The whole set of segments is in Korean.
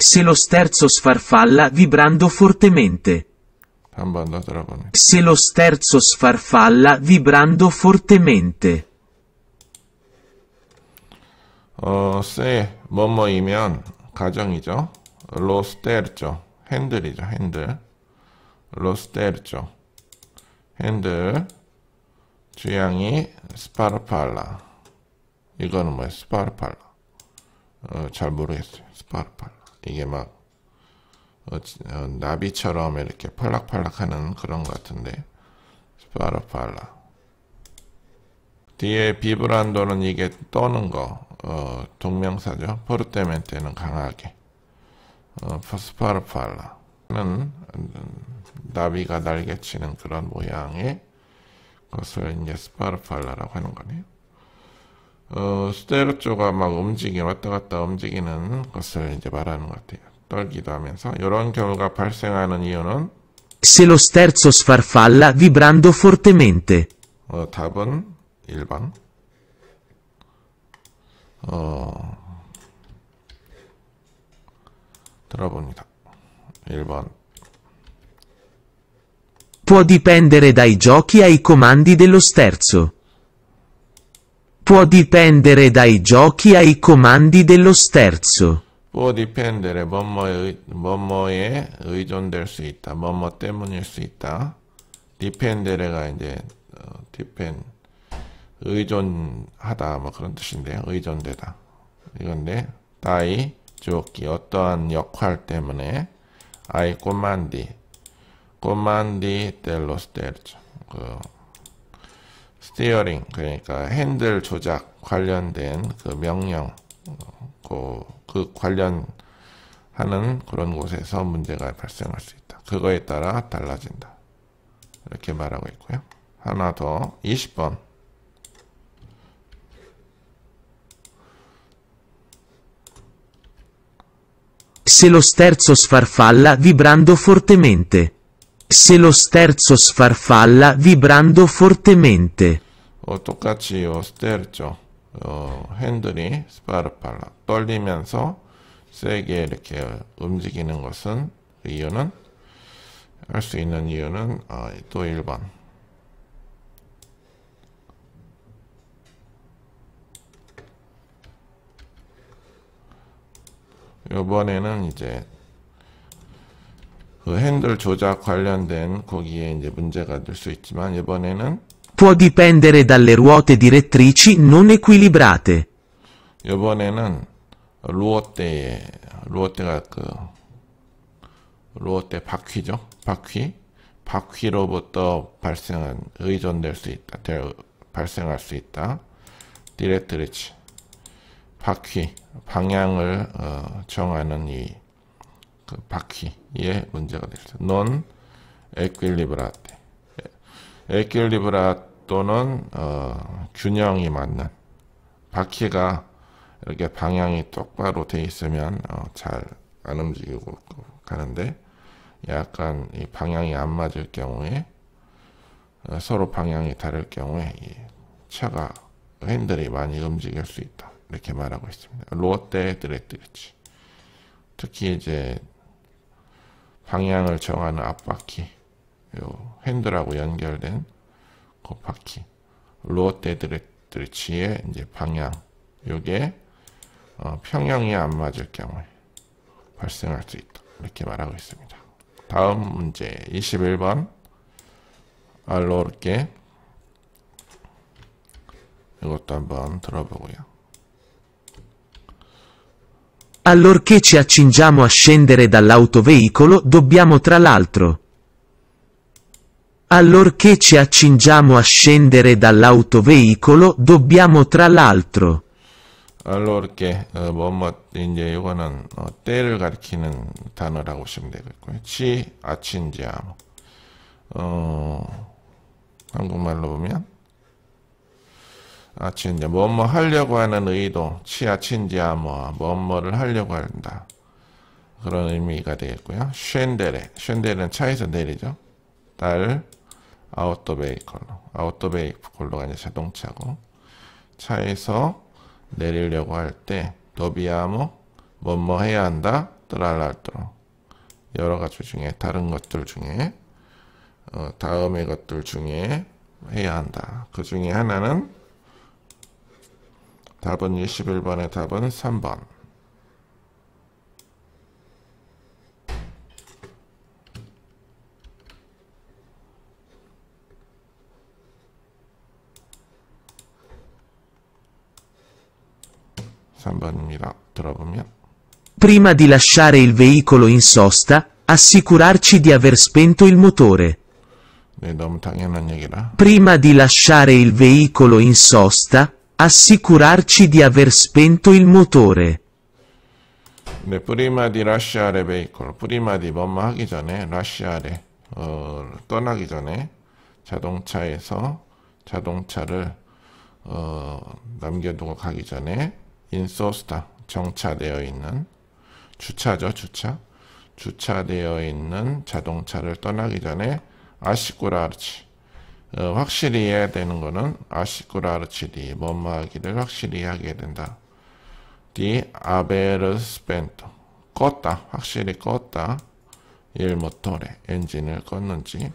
Se lo sterzo sfarfalla vibrando fortemente. Se lo sterzo sfarfalla vibrando fortemente. 어, 세, 뭐뭐이면 가정이죠. 로스테르죠. 핸들이죠. 핸들. 로스테르죠. 핸들. 주양이 스파르팔라. 이거는 뭐예요? 스파르팔라. 어, 잘 모르겠어요. 스파르팔라. 이게 막 어, 어, 나비처럼 이렇게 팔락팔락하는 그런 것 같은데 스파르팔라 뒤에 비브란도는 이게 떠는 거 어, 동명사죠 포르테멘테는 강하게 어, 스파르팔라는 나비가 날개치는 그런 모양의 것을 이제 스파르팔라라고 하는 거네요 어, 스테르조가 막 움직이 왔다 갔다 움직이는 것을 이제 말하는 것 같아요. 떨기도 하면서 이런 경우가 발생하는 이유는 Se lo sterzo sfarfalla vibrando fortemente. 어, 답은 1번. 어, 들어봅니다. 1번. Può dipendere dai giochi ai comandi dello sterzo. Può dipendere dai giochi ai comandi dello sterzo. può dipendere 뭐뭐의, 뭐뭐에 의존될 수 있다. 뭐뭐 때문일 수 있다. dependere가 이제 어, depend 의존하다 뭐 그런 뜻인데 의존되다. 이건데 다이 조끼 어떠한 역할 때문에 아이 꼬만디 꼬만디 델로스테르 그 스티어링 그러니까 핸들 조작 관련된 그 명령 그, 그 관련하는 그런 곳에서 문제가 발생할 수 있다. 그거에 따라 달라진다. 이렇게 말하고 있고요. 하나 더 20번 Se lo sterzo sfarfalla vibrando fortemente. Se lo sterzo sfarfalla vibrando fortemente. 어, 똑같이 요 어, 스테르죠. 어, 핸들이 스파르팔라 떨리면서 세게 이렇게 움직이는 것은 이유는 할 수 있는 이유는 어, 또 1번 요번에는 이제 그 핸들 조작 관련된 거기에 이제 문제가 될 수 있지만 이번에는 può dipendere dalle ruote direttrici non equilibrate. 이번에는 루어대 루어대가 그 루어대 바퀴죠. 바퀴 바퀴로부터 발생한 의존될 수 있다. 될, 발생할 수 있다. 디렉트리치 바퀴 방향을 어, 정하는 이그 바퀴의 문제가 됐어. non equilibrate. equilibrate 또는 어, 균형이 맞는 바퀴가 이렇게 방향이 똑바로 돼 있으면 어, 잘 안 움직이고 가는데 약간 이 방향이 안 맞을 경우에 어, 서로 방향이 다를 경우에 차가 핸들이 많이 움직일 수 있다 이렇게 말하고 있습니다. 로어떼 드레드리치 특히 이제 방향을 정하는 앞바퀴 요 핸들하고 연결된 곱하기 로테드레치의 이제 방향 요게 어, 평형이 안 맞을 경우에 발생할 수 있다 이렇게 말하고 있습니다 다음 문제 21번 알로르게 이것도 한번 들어보고요 Allorché ci accingiamo a scendere dall'autoveicolo dobbiamo tra l'altro Allorché ci accingiamo a scendere dall'autoveicolo dobbiamo tra l'altro allorché 어, 뭐뭐 이제 이거는 어, 때를 가리키는 단어라고 보시면 되겠고요. 치 아친지아모 어 한국말로 보면 아친지아 뭐뭐 하려고 하는 의도 치 아친지아모 뭐뭐를 하려고 한다 그런 의미가 되겠고요. 쉔데레 쉔데레는 차에서 내리죠. 딸 아웃더베이 컬러 아웃더베이 컬로가아니 자동차고 차에서 내리려고 할 때 도비아모 뭐뭐 해야 한다 뜨랄랄뜨로 여러 가지 중에 다른 것들 중에 어, 다음의 것들 중에 해야 한다 그 중에 하나는 답은 21번의 답은 3번 Prima di lasciare il veicolo in sosta, assicurarci di aver spento il motore. Prima di lasciare il veicolo in sosta, assicurarci di aver spento il motore. 네, prima di lasciare il veicolo, prima di bombardi 전에 lasciare 어, 떠나기 전에 자동차에서 자동차를 어, 남겨두고 가기 전에 인소스타 정차되어 있는 주차죠 주차 주차되어 있는 자동차를 떠나기 전에 아시쿠라르치 어, 확실히 해야 되는 거는 아시쿠라르치디 머마하기를 확실히 하게 된다. 디아베르스벤토 껐다 확실히 껐다 일모토레 엔진을 껐는지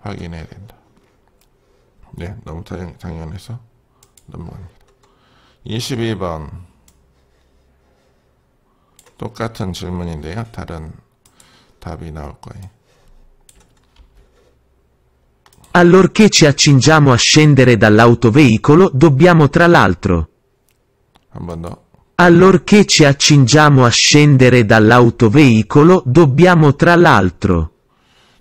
확인해야 된다. 네 너무 당연해서 넘어갑니다. 22번 똑같은 질문인데요. 다른 답이 나올 거예요. Allorché ci accingiamo a scendere dall'autoveicolo, dobbiamo tra l'altro. Allorché ci accingiamo a scendere dall'autoveicolo, dobbiamo tra l'altro.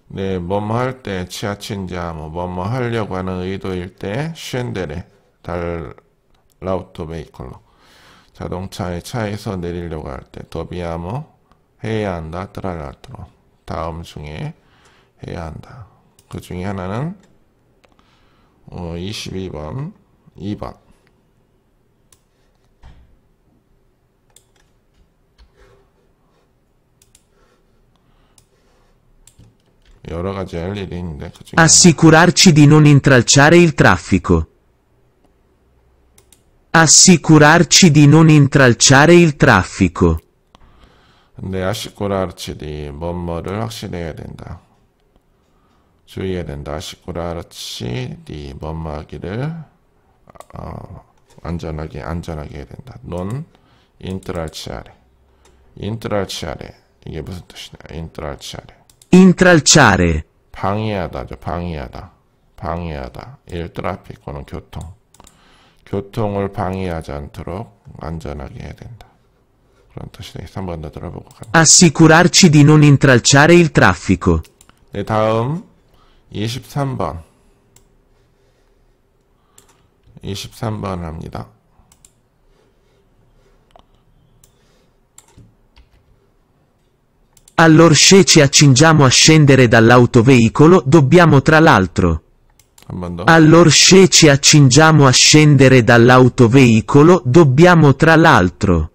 네, 뭐뭐 할때 ci accingiamo, 뭐뭐 하려고 하는 의도일 때 scendere, 달 라우토 베이컬로 자동차의 차에서 내리려고 할때 더비아모 뭐 해야 한다 트라라트로 다음 중에 해야 한다 그 중에 하나는 어, 22번 2번 여러 가지 할 일이 있는데 그 중에 Assicurarci di non intralciare il traffico Assicurarci di non intralciare il traffico. 네, assicurarci di 뭐뭐를 확신해야 된다. 주의해야 된다. assicurarci di 뭐뭐하기를 어, 안전하게 안전하게 해야 된다. non intralciare. intralciare 이게 무슨 뜻이냐? intralciare. intralciare 방해하다죠. 방해하다. 방해하다. 일 트라피코는 교통. 교통을 방해하지 않도록 안전하게 해야 된다. 그런 뜻이 되겠어. 들어보고 갑니다. Assicurarci di non intralciare il traffico. 네, 다음 23번. 23번 합니다. Allorché ci accingiamo a scendere dall'autoveicolo, dobbiamo tra l'altro Allorché ci accingiamo a scendere dall'autoveicolo, dobbiamo tra l'altro.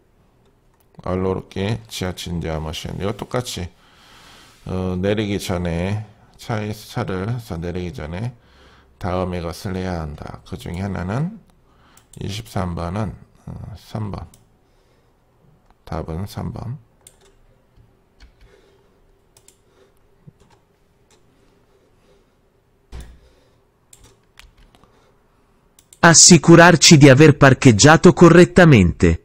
Allorché ci accingiamo a scendere. 이거 똑같이 어, 내리기 전에 차에 차를서 내리기 전에 다음 이것을 해야 한다. 그 중에 하나는 23번은 어, 3번. 답은 3번. Assicurarci di aver parcheggiato correttamente.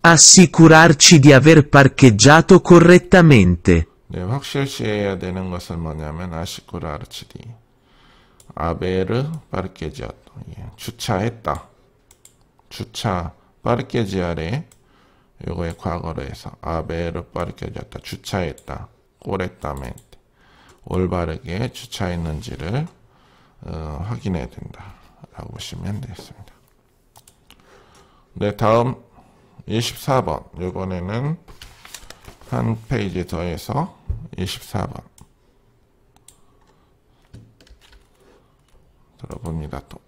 Assicurarci di aver parcheggiato correttamente. 네, 확실시해야 되는 것은 뭐냐면 아시쿠라르치디 아베르 파르케지아토 예, 주차했다 주차 파르케지아레 요거의 과거로 해서 아베르 파르케지아토 주차했다 꼬레따멘테 올바르게 주차했는지를 어, 확인해야 된다 라고 보시면 되겠습니다. 네, 다음 24번. 이번에는 한 페이지 더해서 24번. 들어봅니다, 또.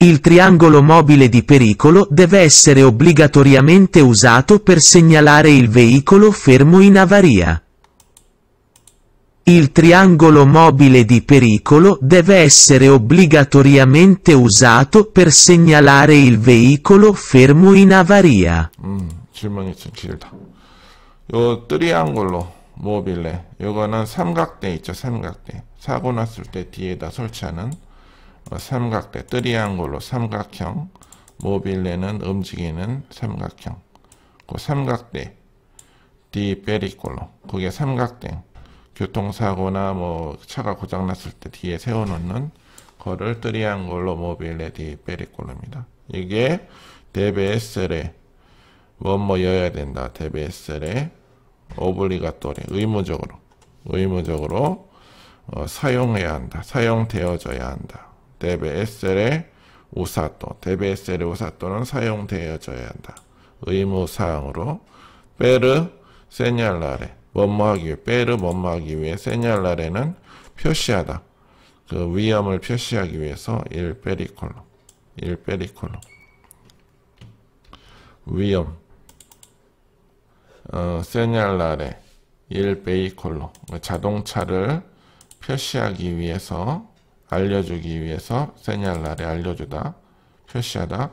Il triangolo mobile di pericolo deve essere obbligatoriamente usato per segnalare il veicolo fermo in avaria. Il triangolo mobile di pericolo deve essere obbligatoriamente usato per segnalare il veicolo fermo in avaria. 음, 질문이 좀 길다. 요 트리앙글로 모빌레 요거는 삼각대 있죠 삼각대 사고 났을 때 뒤에다 설치하는 어, 삼각대 트리앙글로 삼각형 모빌레는 움직이는 삼각형 그 삼각대 디 베리꼴로 그게 삼각대 교통사고나 뭐 차가 고장났을 때 뒤에 세워놓는 거를 트리앙글로 모빌레 디 페리콜로입니다. 이게 데베에셀에 원모여야 된다. 데베에셀에 오블리가토리 의무적으로 의무적으로 어, 사용해야 한다. 사용되어져야 한다. 데베에셀에 우사또 데베에셀에 우사또는 사용되어져야 한다. 의무사항으로 베르 세냐라레 원모하기 위해 빼를 원모하기 위해 세냐라레는 표시하다. 그 위험을 표시하기 위해서 일 페리콜로 일 페리콜로 위험 어, 세냐라레 일 베이콜로 뭐 자동차를 표시하기 위해서 알려주기 위해서 세냐라레 알려주다 표시하다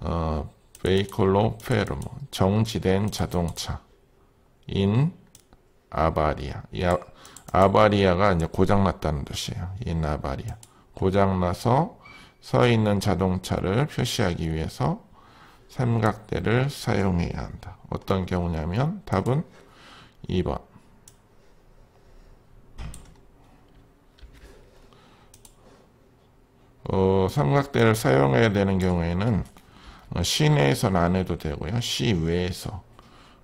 어, 베이콜로 페르모 뭐, 정지된 자동차 인 아바리아. 야, 아, 아바리아가 이제 고장났다는 뜻이에요. 인 아바리아. 고장나서 서 있는 자동차를 표시하기 위해서 삼각대를 사용해야 한다. 어떤 경우냐면 답은 2번. 어, 삼각대를 사용해야 되는 경우에는 시내에서는 안 해도 되고요. 시외에서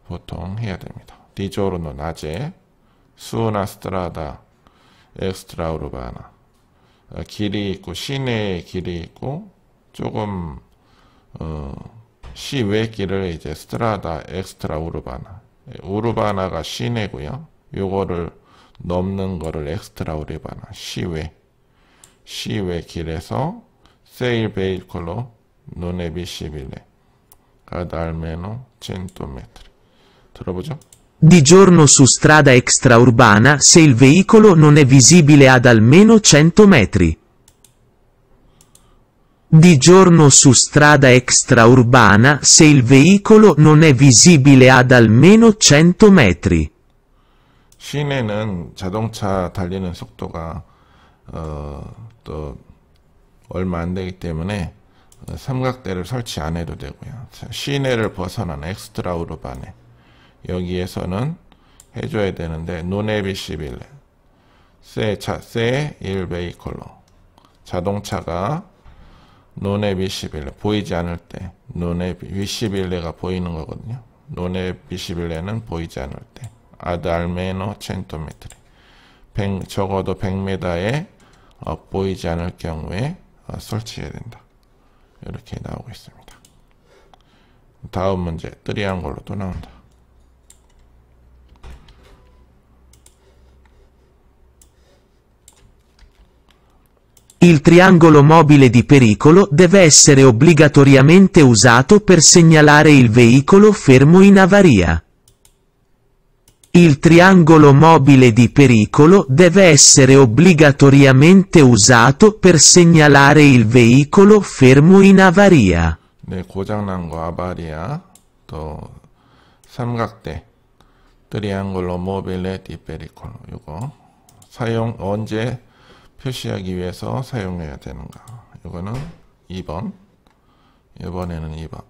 보통 해야 됩니다. 디 i giorno, 낮에, su una strada e x t 길이 있고, 시내에 길이 있고, 조금, 어, 시외 길을 이제 스트라다 엑스트라 우르바나. 예, 우르바나가 시내고요. 요거를 넘는 거를 엑스트라 우르바나. 시외. 시외 길에서 세일 베이컬로 노네비 시빌레. 가달메노 첸토메트리. 들어보죠. di giorno su strada extraurbana se il veicolo non è visibile ad almeno 100 metri. Di giorno su strada extraurbana se il veicolo non è visibile ad almeno 100 metri. 시내는 자동차 달리는 속도가 어, 또 얼마 안 되기 때문에 삼각대를 설치 안 해도 되고요. 시내를 벗어난 엑스트라우르반에 여기에서는 해줘야 되는데 노네비 시빌레 세차 세일 베이컬로 자동차가 노네비 시빌레 보이지 않을 때 노네비 위시빌레가 보이는 거거든요. 노네비 시빌레는 보이지 않을 때 아드 알메노 첸토미트리 100, 적어도 100m에 어, 보이지 않을 경우에 어, 설치해야 된다. 이렇게 나오고 있습니다. 다음 문제, 뜨리한 걸로 또 나온다. Il triangolo mobile di pericolo deve essere obbligatoriamente usato per segnalare il veicolo fermo in avaria. Il triangolo mobile di pericolo deve essere obbligatoriamente usato per segnalare il veicolo fermo in avaria. 네, 고장난 거 아바리아, 또 삼각대, 트리앙글로 모빌레 디 페리콜, 이거 사용 언제 표시하기 위해서 사용해야 되는가 이거는 2번 이번에는 2번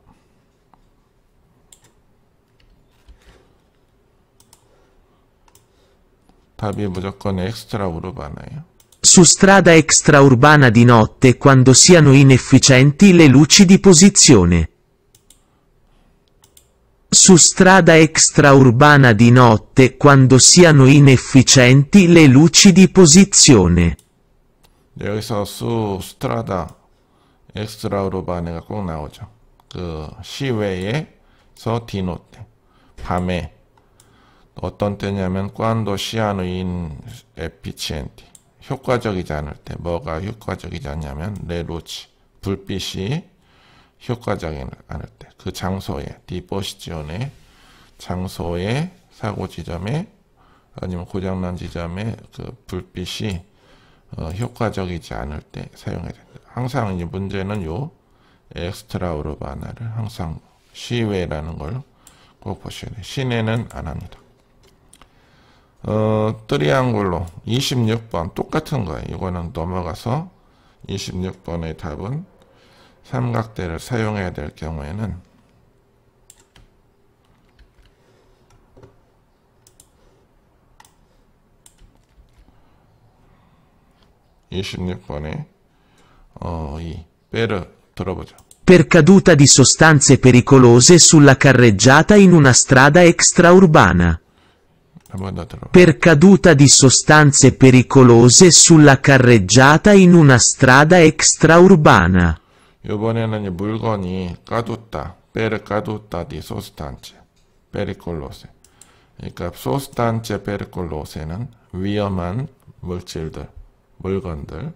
답이 무조건 extraurba나요? Su strada extraurbana di notte quando siano inefficienti le luci di posizione. Su strada extraurbana di notte quando siano inefficienti le luci di posizione. 네, 여기서 수, 스트라다, 엑스트라우르반에가 꼭 나오죠. 그 시외에서 디노테, 밤에 어떤 때냐면 꽌도 시아누인 에피치엔티 효과적이지 않을 때 뭐가 효과적이지 않냐면 레로치 불빛이 효과적이 않을 때 그 장소에 디포시지온에 장소에 사고 지점에 아니면 고장난 지점에 그 불빛이 어, 효과적이지 않을 때 사용해야 된다. 항상 이제 문제는 요 엑스트라 우르바나를 항상 시외라는 걸 꼭 보셔야 돼요. 시내는 안 합니다. 어, 트리앙글로 26번 똑같은 거예요. 이거는 넘어가서 26번의 답은 삼각대를 사용해야 될 경우에는 26번에 어, 빼르 들어보죠. Per caduta di sostanze pericolose sulla carreggiata in una strada extraurbana. Per caduta di sostanze pericolose sulla carreggiata in una strada extraurbana. 이번에는 물건이 까뒀다. per caduta di sostanze pericolose. 그러니까 sostanze pericolose는 위험한 물질들. 물건들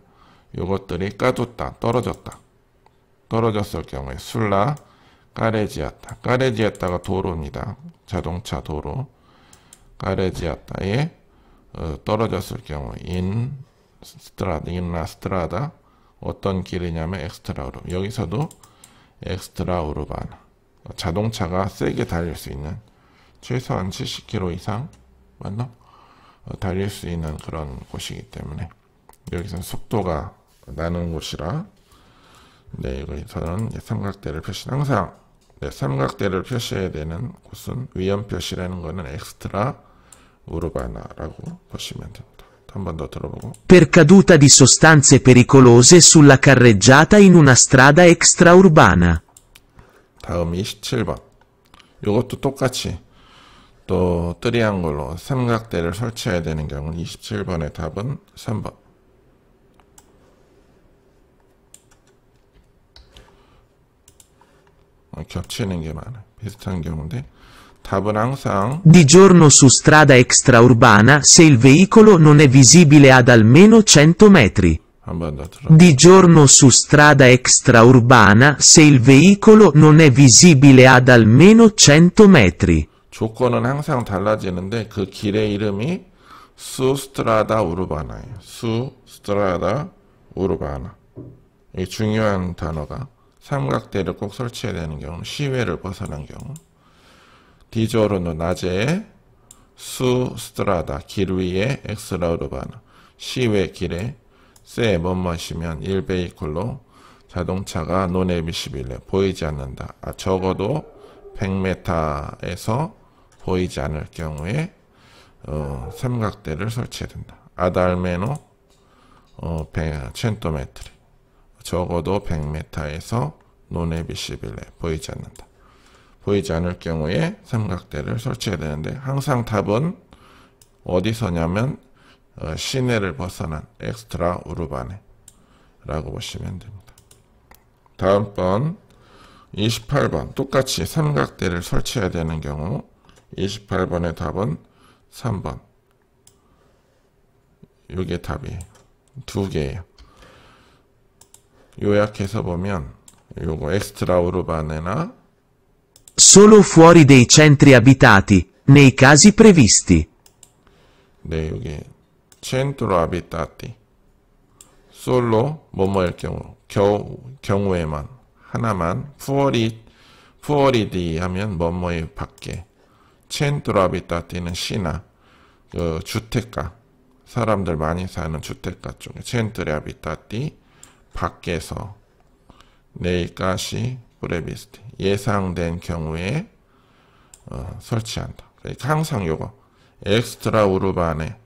이것들이 까졌다 떨어졌다 떨어졌을 경우에 술라 까레지아타 까레지아타가 도로입니다 자동차 도로 까레지아타에 어, 떨어졌을 경우 인 스트라다 인라 스트라다 어떤 길이냐면 엑스트라우르 여기서도 엑스트라우르반 자동차가 세게 달릴 수 있는 최소한 70km 이상 맞나? 어, 달릴 수 있는 그런 곳이기 때문에 여기서는 속도가 나는 곳이라 네, 여기서는 삼각대를 표시 항상 네, 삼각대를 표시해야 되는 곳은 위험 표시라는 거는 엑스트라 우르바나라고 보시면 됩니다. 한 번 더 들어보고 Per caduta di sostanze pericolose sulla carreggiata in una strada extraurbana 다음이 17번 이것도 똑같이 또 뜨리한 걸로 삼각대를 설치해야 되는 경우는 27번의 답은 3번 겹치는 게 많아요. 비슷한 경우인데 답은 항상 Di giorno su strada extraurbana se il veicolo non è visibile ad almeno 100 metri. Di giorno su strada extraurbana se il veicolo non è visibile ad almeno 100 metri. 조건은 항상 달라지는데 그 길의 이름이 수스트라다 우르바나예요. 수스트라다 우르바나. 이 중요한 단어가 삼각대를 꼭 설치해야 되는 경우 시외를 벗어난 경우 디조르는 낮에 수 스트라다 길 위에 엑스라우르바나 시외 길에 세 못마시면 1베이클로 자동차가 논에 비시빌레 보이지 않는다. 아, 적어도 100m에서 보이지 않을 경우에 어, 삼각대를 설치해야 된다. 아달메노 어, 100, 100m 적어도 100m에서 논의 비시빌레 보이지 않는다. 보이지 않을 경우에 삼각대를 설치해야 되는데 항상 답은 어디서냐면 어, 시내를 벗어난 엑스트라 우르반에 라고 보시면 됩니다. 다음번 28번 똑같이 삼각대를 설치해야 되는 경우 28번의 답은 3번 이게 답이에요. 두 개예요. 요약해서 보면 요거 엑스트라 우르바네나 solo fuori dei centri abitati nei casi previsti. 네, 여기 centro abitati 솔로 뭐뭐일 경우 겨우, 경우에만 하나만 fuori fuori di 하면 뭐뭐의 밖에 centro abitati는 시나 그 주택가 사람들 많이 사는 주택가 쪽에 centri abitati 밖에서 내일까지 브레비스트 예상된 경우에 어, 설치한다. 그러니까 항상 요거 엑스트라 우르반에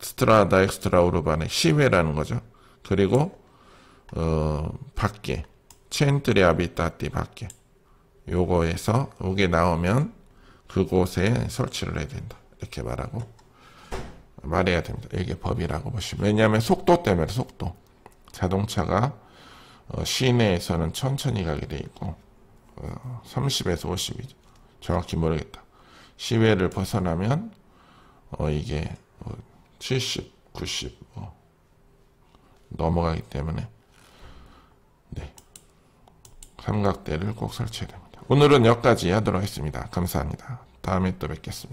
스트라다 엑스트라 우르반에 시외라는 거죠. 그리고 어, 밖에 첸트리 아비타티 밖에 요거에서 요게 나오면 그곳에 설치를 해야 된다. 이렇게 말하고 말해야 됩니다. 이게 법이라고 보시면 왜냐하면 속도 때문에 속도 자동차가 어, 시내에서는 천천히 가게 돼 있고 어, 30에서 50이죠. 정확히 모르겠다. 시외를 벗어나면 어, 이게 70, 90뭐 뭐 넘어가기 때문에 네. 삼각대를 꼭 설치해야 됩니다. 오늘은 여기까지 하도록 하겠습니다. 감사합니다. 다음에 또 뵙겠습니다.